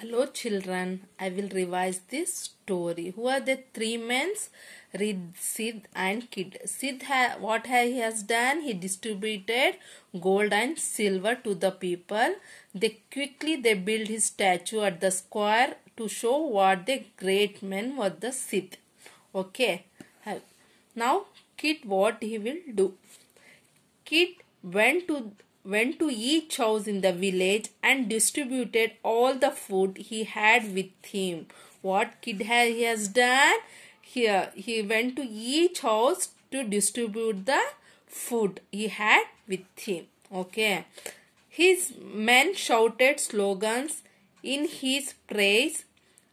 Hello children, I will revise this story. Who are the three men? Reed, Sid and Kid. Sid, ha what he has done? He distributed gold and silver to the people. They quickly they built his statue at the square to show what the great man was the Sid. Okay. Now, Kid what he will do? Kid went to went to each house in the village and distributed all the food he had with him. What kid he has done? Here, he went to each house to distribute the food he had with him. Okay. His men shouted slogans in his praise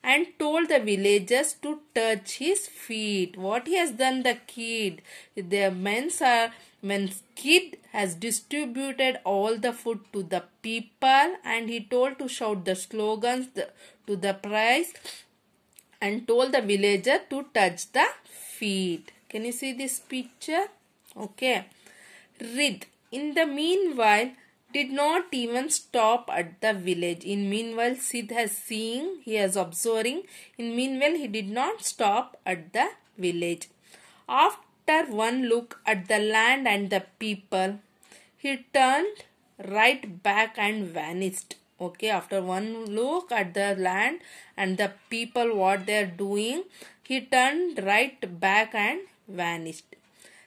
and told the villagers to touch his feet. What he has done the kid? The men are when Skid has distributed all the food to the people and he told to shout the slogans to the priest and told the villager to touch the feet. Can you see this picture? Okay. Rid, in the meanwhile, did not even stop at the village. In meanwhile, Sid has seen. he has observing. In meanwhile, he did not stop at the village. After after one look at the land and the people, he turned right back and vanished. Okay, after one look at the land and the people, what they are doing, he turned right back and vanished.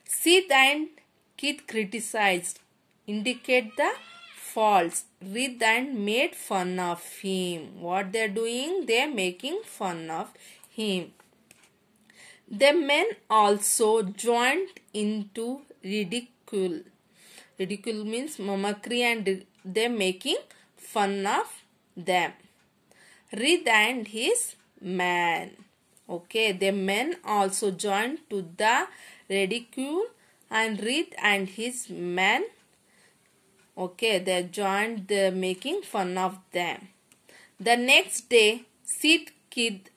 Sid and Kit criticized, indicate the false. Read and made fun of him. What they are doing? They are making fun of him. The men also joined into ridicule. Ridicule means mockery, and they making fun of them. Reed and his man. Okay, the men also joined to the ridicule and Reed and his men. Okay, they joined the making fun of them. The next day, Sid Kid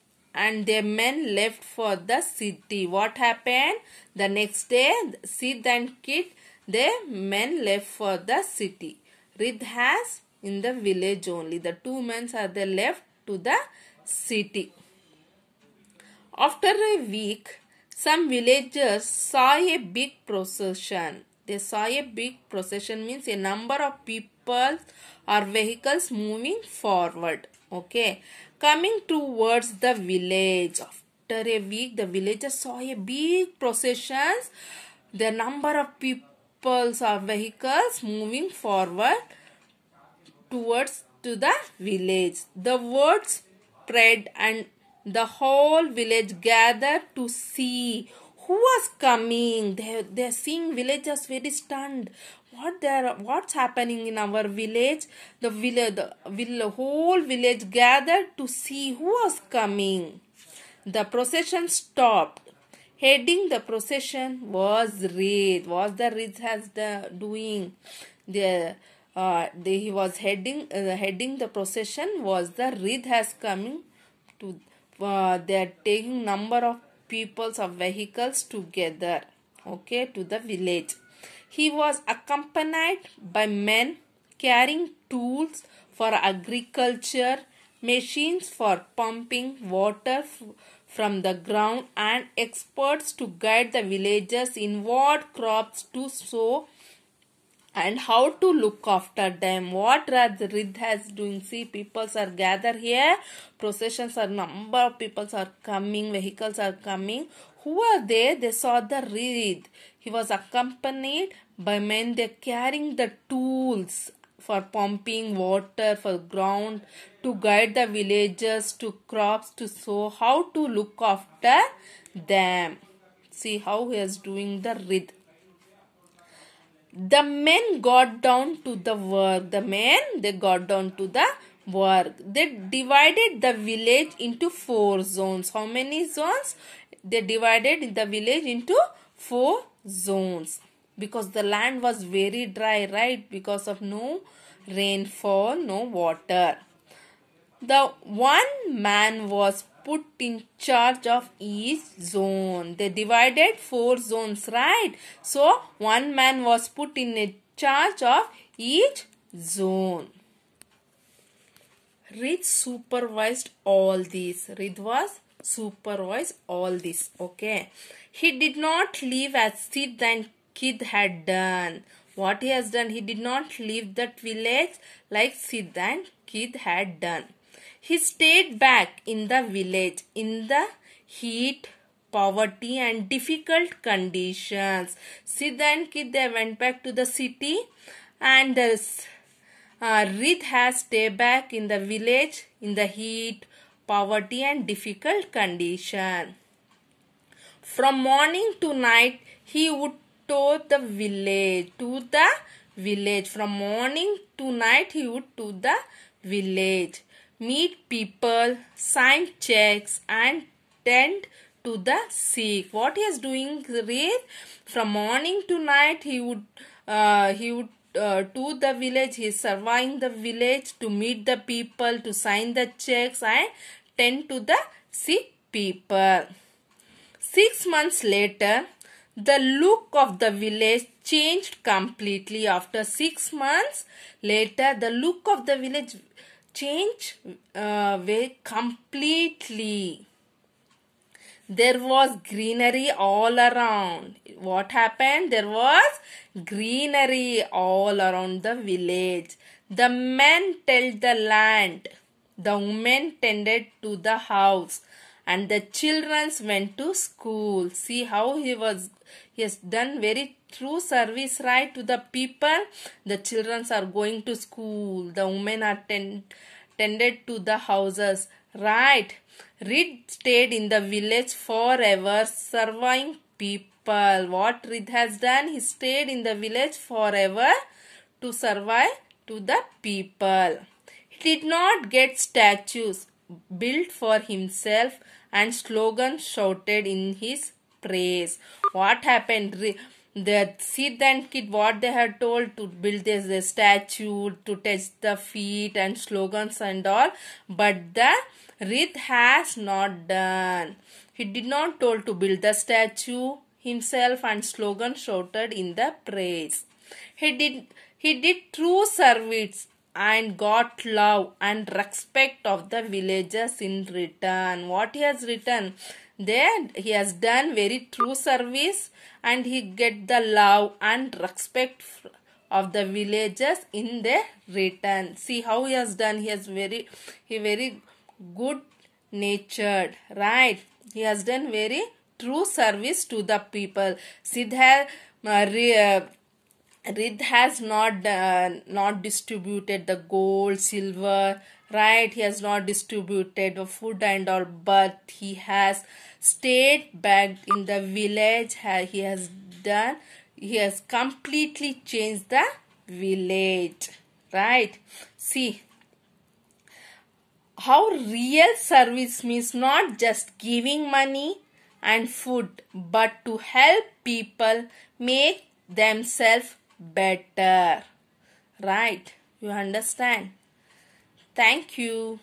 and their men left for the city. What happened? The next day, Sid and Kit, their men left for the city. Rid has in the village only. The two men are the left to the city. After a week, some villagers saw a big procession. They saw a big procession means a number of people or vehicles moving forward. Okay. Coming towards the village, after a week, the villagers saw a big procession. The number of peoples or vehicles moving forward towards to the village. The word spread and the whole village gathered to see who was coming. They, they seeing villagers very stunned what there what's happening in our village the village the vill- whole village gathered to see who was coming the procession stopped heading the procession was Rid. was the Rid has the doing the uh, the, he was heading uh, heading the procession was the Rid has coming to uh, they are taking number of peoples of vehicles together okay to the village he was accompanied by men carrying tools for agriculture, machines for pumping water from the ground, and experts to guide the villagers in what crops to sow and how to look after them. What Riddha is doing. See, peoples are gathered here. Processions are number of peoples are coming. Vehicles are coming. Who are they? They saw the Rid. He was accompanied by men. They're carrying the tools for pumping water for ground to guide the villagers to crops to sow how to look after them see how he is doing the rid the men got down to the work the men they got down to the work they divided the village into four zones how many zones they divided the village into four zones because the land was very dry right because of no rainfall no water the one man was put in charge of each zone. They divided four zones, right? So, one man was put in a charge of each zone. Rid supervised all these. Rid was supervised all this. Okay. He did not leave as Sid and Kid had done. What he has done, he did not leave that village like Sid and Kid had done. He stayed back in the village in the heat, poverty and difficult conditions. then, kid, they went back to the city and uh, uh Rith has stayed back in the village in the heat, poverty and difficult condition. From morning to night, he would tow the village to the village. From morning to night, he would to the village meet people, sign checks and tend to the sick. What he is doing Red from morning to night he would uh, he would uh, to the village he is surveying the village to meet the people to sign the checks and tend to the sick people. Six months later the look of the village changed completely after six months later the look of the village change uh, way completely. There was greenery all around. What happened? There was greenery all around the village. The men tilled the land. The women tended to the house. And the children went to school. See how he was, he has done very through service right to the people the children are going to school the women are tend tended to the houses right Reed stayed in the village forever serving people what Reed has done he stayed in the village forever to survive to the people he did not get statues built for himself and slogans shouted in his praise what happened Reed the Siddha and kid what they had told to build this, statue, to touch the feet and slogans and all, but the Rith has not done. He did not told to build the statue himself and slogan shouted in the praise. He did he did true service and got love and respect of the villagers in return. What he has written? There he has done very true service and he get the love and respect of the villagers in the return. See how he has done. He has very, he very good natured, right? He has done very true service to the people. Siddha uh, uh Rid has not uh, not distributed the gold, silver, right? He has not distributed the food and all, but he has stayed back in the village. He has done. He has completely changed the village, right? See how real service means not just giving money and food, but to help people make themselves better right you understand thank you